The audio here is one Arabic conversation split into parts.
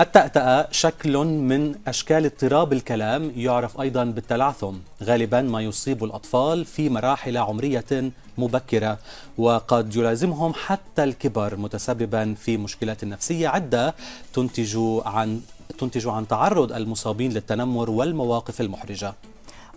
التأتأة شكل من أشكال اضطراب الكلام يعرف أيضا بالتلعثم غالبا ما يصيب الأطفال في مراحل عمرية مبكرة وقد يلازمهم حتى الكبر متسببا في مشكلات نفسية عدة تنتج عن تنتج عن تعرض المصابين للتنمر والمواقف المحرجه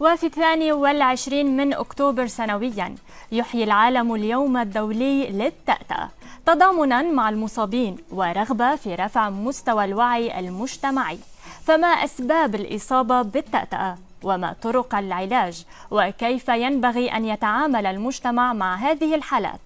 وفي الثاني والعشرين من أكتوبر سنويا يحيي العالم اليوم الدولي للتأتأة تضامنا مع المصابين ورغبة في رفع مستوى الوعي المجتمعي فما أسباب الإصابة بالتأتأة وما طرق العلاج وكيف ينبغي أن يتعامل المجتمع مع هذه الحالات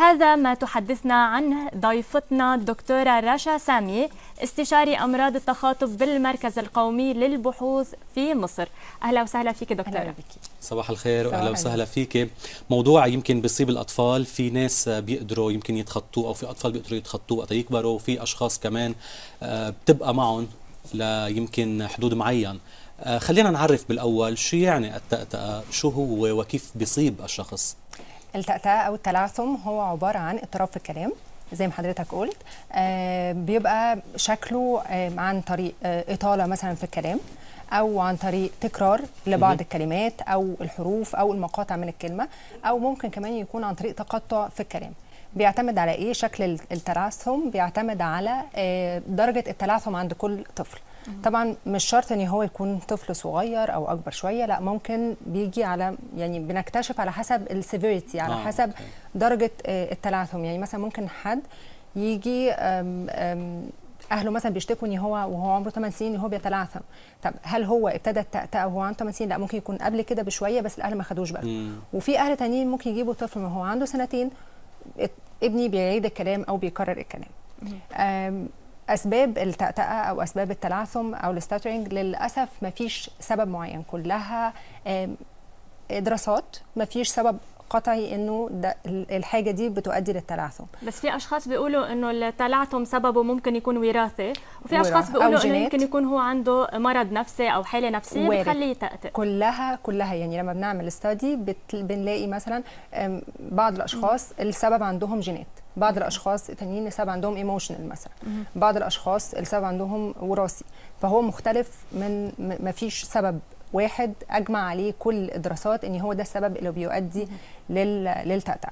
هذا ما تحدثنا عنه ضيفتنا الدكتورة رشا سامي استشاري أمراض التخاطب بالمركز القومي للبحوث في مصر أهلا وسهلا فيك دكتورة أهلا بك. صباح الخير واهلا وسهلا فيك موضوع يمكن بيصيب الاطفال في ناس بيقدروا يمكن يتخطوه او في اطفال بيقدروا يتخطوه وقت يكبروا وفي اشخاص كمان آه، بتبقى معهم ليمكن حدود معين آه، خلينا نعرف بالاول شو يعني التأتأة شو هو وكيف بيصيب الشخص التأتأة أو التلعثم هو عبارة عن اضطراب في الكلام زي ما حضرتك قلت آه بيبقى شكله آه عن طريق آه إطالة مثلا في الكلام او عن طريق تكرار لبعض الكلمات او الحروف او المقاطع من الكلمه او ممكن كمان يكون عن طريق تقطع في الكلام بيعتمد على ايه شكل التلعثم بيعتمد على آه، درجه التلعثم عند كل طفل طبعا مش شرط ان هو يكون طفل صغير او اكبر شويه لا ممكن بيجي على يعني بنكتشف على حسب السيفيريتي على آه، حسب درجه آه، التلعثم يعني مثلا ممكن حد يجي اهله مثلا بيشتكوا ان هو وهو عمره 8 سنين ان هو بيتلعثم طب هل هو ابتدى التأتأة وهو عنده 8 سنين لا ممكن يكون قبل كده بشويه بس الاهل ما خدوش بالهم وفي اهل تانيين ممكن يجيبوا طفل وهو عنده سنتين ابني بيعيد الكلام او بيكرر الكلام اسباب التأتأة او اسباب التلعثم او الستاترينج للاسف ما فيش سبب معين كلها دراسات ما فيش سبب قطعي انه ده الحاجه دي بتؤدي للتلعثم بس في اشخاص بيقولوا انه التلعثم سببه ممكن يكون وراثي وفي اشخاص بيقولوا انه يمكن يكون هو عنده مرض نفسي او حاله نفسيه بتخليه يتأتأ كلها كلها يعني لما بنعمل استادي بنلاقي مثلا بعض الاشخاص السبب عندهم جينات بعض الاشخاص التانيين السبب عندهم ايموشنال مثلا بعض الاشخاص السبب عندهم وراثي فهو مختلف من ما فيش سبب واحد اجمع عليه كل الدراسات ان هو ده السبب اللي بيؤدي للتأتأة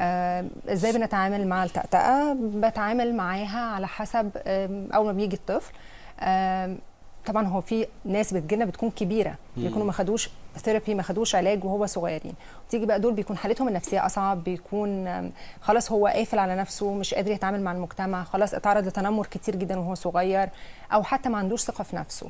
آه ازاي بنتعامل مع التأتأة بتعامل معاها على حسب اول ما بيجي الطفل آه طبعا هو في ناس بتجينا بتكون كبيره بيكونوا ما خدوش ثيرابي ما خدوش علاج وهو صغيرين تيجي بقى دول بيكون حالتهم النفسيه اصعب بيكون خلاص هو قافل على نفسه مش قادر يتعامل مع المجتمع خلاص اتعرض لتنمر كتير جدا وهو صغير او حتى ما عندوش ثقه في نفسه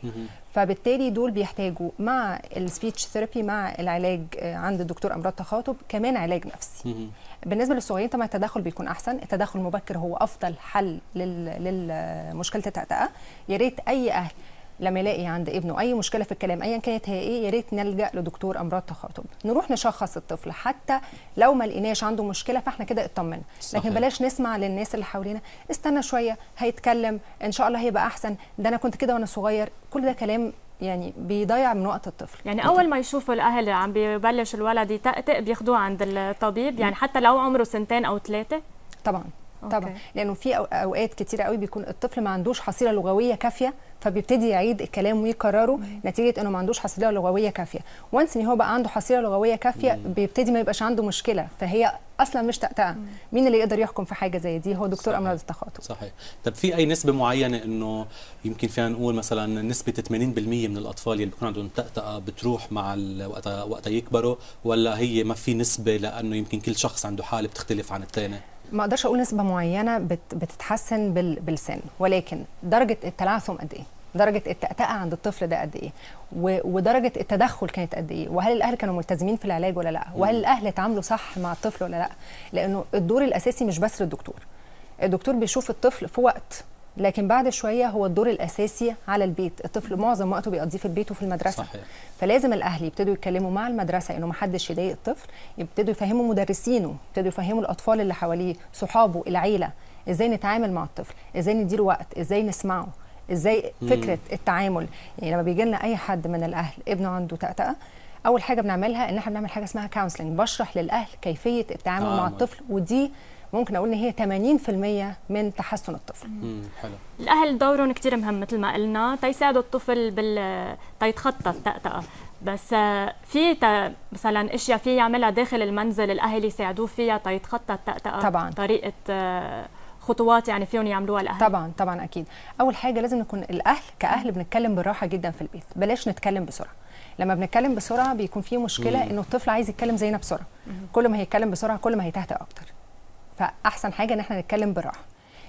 فبالتالي دول بيحتاجوا مع السبيتش ثيرابي مع العلاج آه، عند الدكتور امراض تخاطب كمان علاج نفسي بالنسبه للصغيرين طبعا التدخل بيكون احسن التدخل المبكر هو افضل حل لمشكله التأتأة يا ريت اي اهل لما يلاقي عند ابنه اي مشكله في الكلام ايا كانت هي ايه يا ريت نلجا لدكتور امراض تخاطب نروح نشخص الطفل حتى لو ما لقيناش عنده مشكله فاحنا كده اطمنا لكن بلاش نسمع للناس اللي حوالينا استنى شويه هيتكلم ان شاء الله هيبقى احسن ده انا كنت كده وانا صغير كل ده كلام يعني بيضيع من وقت الطفل يعني اول ما يشوفوا الاهل عم ببلش الولد يتقتق بياخدوه عند الطبيب يعني حتى لو عمره سنتين او ثلاثه طبعا طبعا لانه في اوقات كتيره قوي بيكون الطفل ما عندوش حصيله لغويه كافيه فبيبتدي يعيد الكلام ويكرره مم. نتيجه انه ما عندوش حصيله لغويه كافيه وانس ان هو بقى عنده حصيله لغويه كافيه مم. بيبتدي ما يبقاش عنده مشكله فهي اصلا مش تأتأة مين اللي يقدر يحكم في حاجه زي دي هو دكتور صحيح. امراض التخاطب صحيح طب في اي نسبه معينه انه يمكن فينا نقول مثلا نسبه 80% من الاطفال اللي بيكون عندهم تأتأة بتروح مع الوقت وقت يكبروا ولا هي ما في نسبه لانه يمكن كل شخص عنده حاله بتختلف عن الثاني ما اقدرش اقول نسبه معينه بتتحسن بالسن ولكن درجه التلعثم قد ايه درجه التأتأة عند الطفل ده قد ايه ودرجه التدخل كانت قد ايه وهل الاهل كانوا ملتزمين في العلاج ولا لا وهل الاهل اتعاملوا صح مع الطفل ولا لا لانه الدور الاساسي مش بس للدكتور الدكتور بيشوف الطفل في وقت لكن بعد شويه هو الدور الاساسي على البيت الطفل معظم وقته بيقضيه في البيت وفي المدرسه صحيح. فلازم الاهل يبتدوا يتكلموا مع المدرسه انه ما حدش يضايق الطفل يبتدوا يفهموا مدرسينه يبتدوا يفهموا الاطفال اللي حواليه صحابه العيله ازاي نتعامل مع الطفل ازاي ندير وقت ازاي نسمعه ازاي فكره التعامل يعني لما بيجي لنا اي حد من الاهل ابنه عنده تأتأة اول حاجه بنعملها ان احنا بنعمل حاجه اسمها كونسلنج بشرح للاهل كيفيه التعامل آه مع الطفل ودي ممكن اقول ان هي 80% من تحسن الطفل حلو الاهل دورهم كثير مهم مثل ما قلنا تيساعدوا الطفل بال تيتخطى التأتأة بس آه، في مثلا اشياء في يعملها داخل المنزل الاهل يساعدوه فيها تيتخطى التأتأة طبعا طريقه آه، خطوات يعني فيهم يعملوها الاهل طبعا طبعا اكيد اول حاجه لازم نكون الاهل كاهل بنتكلم بالراحه جدا في البيت بلاش نتكلم بسرعه لما بنتكلم بسرعه بيكون في مشكله انه الطفل عايز يتكلم زينا بسرعه كل ما هيتكلم بسرعه كل ما هيتهتأ اكتر فاحسن حاجه ان احنا نتكلم براحه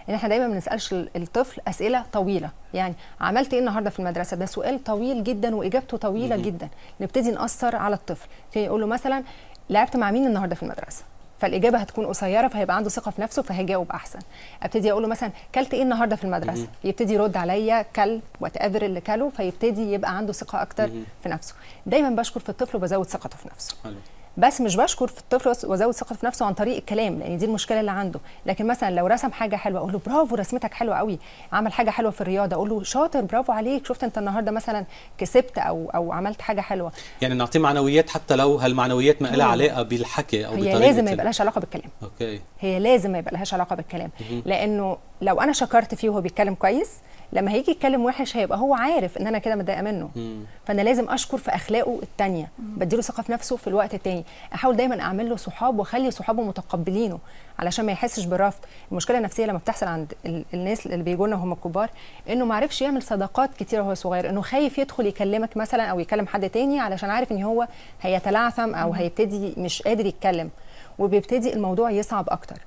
ان احنا دايما ما بنسالش الطفل اسئله طويله يعني عملت ايه النهارده في المدرسه ده سؤال طويل جدا واجابته طويله جدا نبتدي ناثر على الطفل يقول له مثلا لعبت مع مين النهارده في المدرسه فالاجابه هتكون قصيره فهيبقى عنده ثقه في نفسه فهيجاوب احسن ابتدي اقول له مثلا كلت ايه النهارده في المدرسه يبتدي يرد عليا كل وات ايفر اللي كله فيبتدي يبقى عنده ثقه اكتر في نفسه دايما بشكر في الطفل وبزود ثقته في نفسه حلو. بس مش بشكر في الطفل وازود ثقته في نفسه عن طريق الكلام لان دي المشكله اللي عنده لكن مثلا لو رسم حاجه حلوه اقول له برافو رسمتك حلوه قوي عمل حاجه حلوه في الرياضه اقول له شاطر برافو عليك شفت انت النهارده مثلا كسبت او او عملت حاجه حلوه يعني نعطيه معنويات حتى لو هالمعنويات ما لها علاقه بالحكي او هي لازم ما يبقى علاقه بالكلام اوكي هي لازم ما يبقى علاقه بالكلام لانه لو انا شكرت فيه وهو بيتكلم كويس لما هيجي يتكلم وحش هيبقى هو عارف ان انا كده متضايقه منه مم. فانا لازم اشكر في اخلاقه التانية بديله ثقه في نفسه في الوقت التاني احاول دايما اعمل له صحاب واخلي صحابه متقبلينه علشان ما يحسش بالرفض المشكله النفسيه لما بتحصل عند الناس اللي بيجوا لنا وهم كبار انه ما عرفش يعمل صداقات كتير وهو صغير انه خايف يدخل يكلمك مثلا او يكلم حد تاني علشان عارف ان هو هيتلعثم او هيبتدي مش قادر يتكلم وبيبتدي الموضوع يصعب اكتر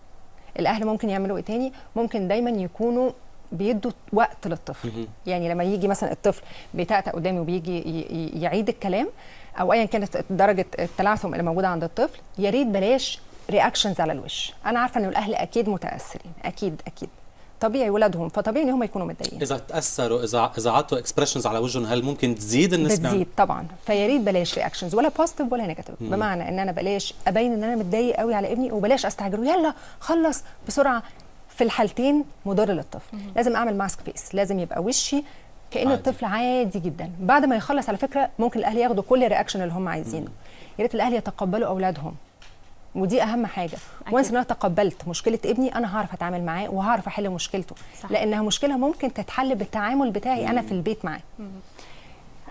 الاهل ممكن يعملوا ايه تاني ممكن دايما يكونوا بيدوا وقت للطفل يعني لما يجي مثلا الطفل بيتأتأ قدامي وبيجي يعيد الكلام او ايا كانت درجه التلعثم اللي موجوده عند الطفل يا ريت بلاش رياكشنز على الوش انا عارفه ان الاهل اكيد متاثرين اكيد اكيد طبيعي ولادهم فطبيعي ان هم يكونوا متضايقين اذا تاثروا اذا اذا عطوا اكسبريشنز على وجههم هل ممكن تزيد النسبه بتزيد طبعا فيا ريت بلاش رياكشنز ولا بوزيتيف ولا نيجاتيف بمعنى ان انا بلاش ابين ان انا متضايق قوي على ابني وبلاش استعجله يلا خلص بسرعه في الحالتين مضر للطفل مم. لازم اعمل ماسك فيس لازم يبقى وشي كان عادي. الطفل عادي جدا بعد ما يخلص على فكره ممكن الاهل ياخدوا كل الرياكشن اللي هم عايزينه يا ريت الاهل يتقبلوا اولادهم ودي اهم حاجه وانس انا تقبلت مشكله ابني انا هعرف اتعامل معاه وهعرف احل مشكلته صح. لانها مشكله ممكن تتحل بالتعامل بتاعي مم. انا في البيت معاه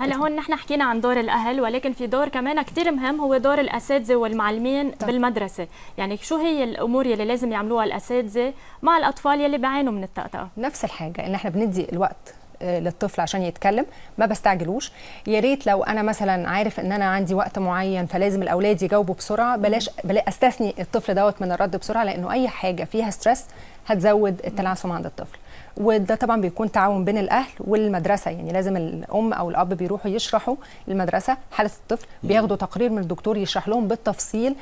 هلا هون نحن حكينا عن دور الاهل ولكن في دور كمان كثير مهم هو دور الاساتذه والمعلمين طب. بالمدرسه يعني شو هي الامور يلي لازم يعملوها الاساتذه مع الاطفال يلي بعينوا من الطقطقه نفس الحاجه ان احنا بندي الوقت آه، للطفل عشان يتكلم ما بستعجلوش يا ريت لو انا مثلا عارف ان انا عندي وقت معين فلازم الاولاد يجاوبوا بسرعه بلاش بلا استثني الطفل دوت من الرد بسرعه لانه اي حاجه فيها ستريس هتزود التلعثم عند الطفل وده طبعا بيكون تعاون بين الاهل والمدرسه يعني لازم الام او الاب بيروحوا يشرحوا للمدرسه حاله الطفل بياخدوا تقرير من الدكتور يشرح لهم بالتفصيل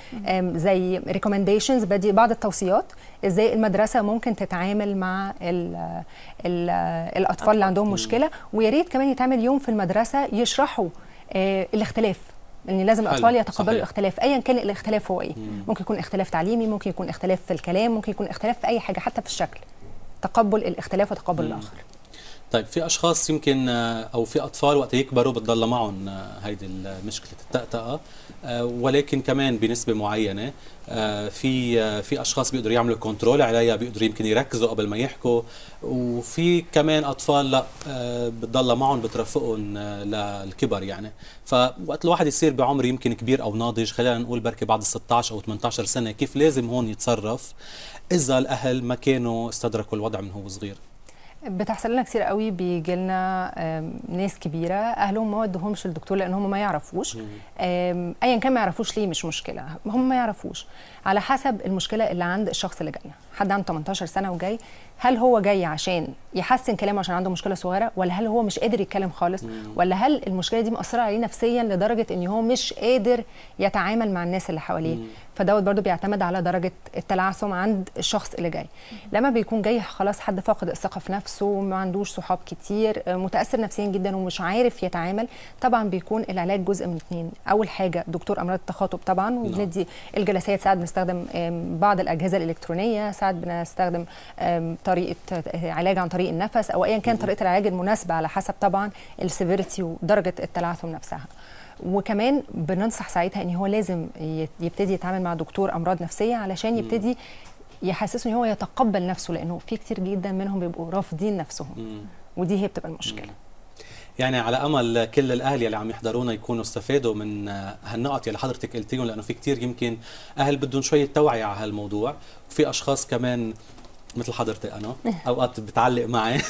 زي ريكومنديشنز بدي بعض التوصيات ازاي المدرسه ممكن تتعامل مع الـ الـ الاطفال اللي عندهم مشكله ويا ريت كمان يتعمل يوم في المدرسه يشرحوا آه، الاختلاف ان لازم الاطفال يتقبلوا الاختلاف ايا كان الاختلاف هو ايه ممكن يكون اختلاف تعليمي ممكن يكون اختلاف في الكلام ممكن يكون اختلاف في اي حاجه حتى في الشكل تقبل الاختلاف وتقبل مم. الاخر طيب في اشخاص يمكن آه، او في اطفال وقت يكبروا بتضل معهم آه، هيدي مشكله التأتأة آه، ولكن كمان بنسبه معينه في في اشخاص بيقدروا يعملوا كنترول عليها بيقدروا يمكن يركزوا قبل ما يحكوا وفي كمان اطفال لا بتضل معهم بترافقهم للكبر يعني فوقت الواحد يصير بعمر يمكن كبير او ناضج خلينا نقول بركي بعد ال 16 او 18 سنه كيف لازم هون يتصرف اذا الاهل ما كانوا استدركوا الوضع من هو صغير بتحصل لنا كتير قوي بيجي لنا ناس كبيره اهلهم ما ودوهمش للدكتور لان هم ما يعرفوش ايا كان ما يعرفوش ليه مش مشكله هم ما يعرفوش على حسب المشكله اللي عند الشخص اللي جانا حد عنده 18 سنه وجاي هل هو جاي عشان يحسن كلامه عشان عنده مشكله صغيره ولا هل هو مش قادر يتكلم خالص ولا هل المشكله دي مأثره عليه نفسيا لدرجه ان هو مش قادر يتعامل مع الناس اللي حواليه فدوت برضو بيعتمد على درجه التلعثم عند الشخص اللي جاي لما بيكون جاي خلاص حد فاقد الثقه في نفسه ما عندوش صحاب كتير آه، متاثر نفسيا جدا ومش عارف يتعامل طبعا بيكون العلاج جزء من اثنين اول حاجه دكتور امراض التخاطب طبعا نعم. وبندي الجلسات ساعات بنستخدم بعض الاجهزه الالكترونيه ساعات بنستخدم طريقه علاج عن طريق النفس او ايا كان طريقه العلاج المناسبه على حسب طبعا السيفيرتي ودرجه التلعثم نفسها وكمان بننصح ساعتها ان هو لازم يبتدي يتعامل مع دكتور امراض نفسيه علشان يبتدي يحسسه ان هو يتقبل نفسه لانه في كتير جدا منهم بيبقوا رافضين نفسهم ودي هي بتبقى المشكله يعني على امل كل الاهل يلي عم يحضرونا يكونوا استفادوا من هالنقط يلي حضرتك قلتيهم لانه في كتير يمكن اهل بدهم شويه توعيه على هالموضوع وفي اشخاص كمان مثل حضرتك انا إيه. اوقات بتعلق معي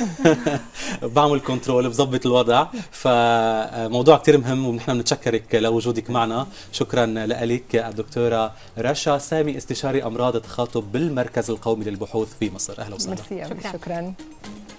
بعمل كنترول بظبط الوضع فموضوع كثير مهم ونحن بنتشكرك لوجودك معنا شكرا لك الدكتوره رشا سامي استشاري امراض التخاطب بالمركز القومي للبحوث في مصر اهلا وسهلا شكرا, شكرا.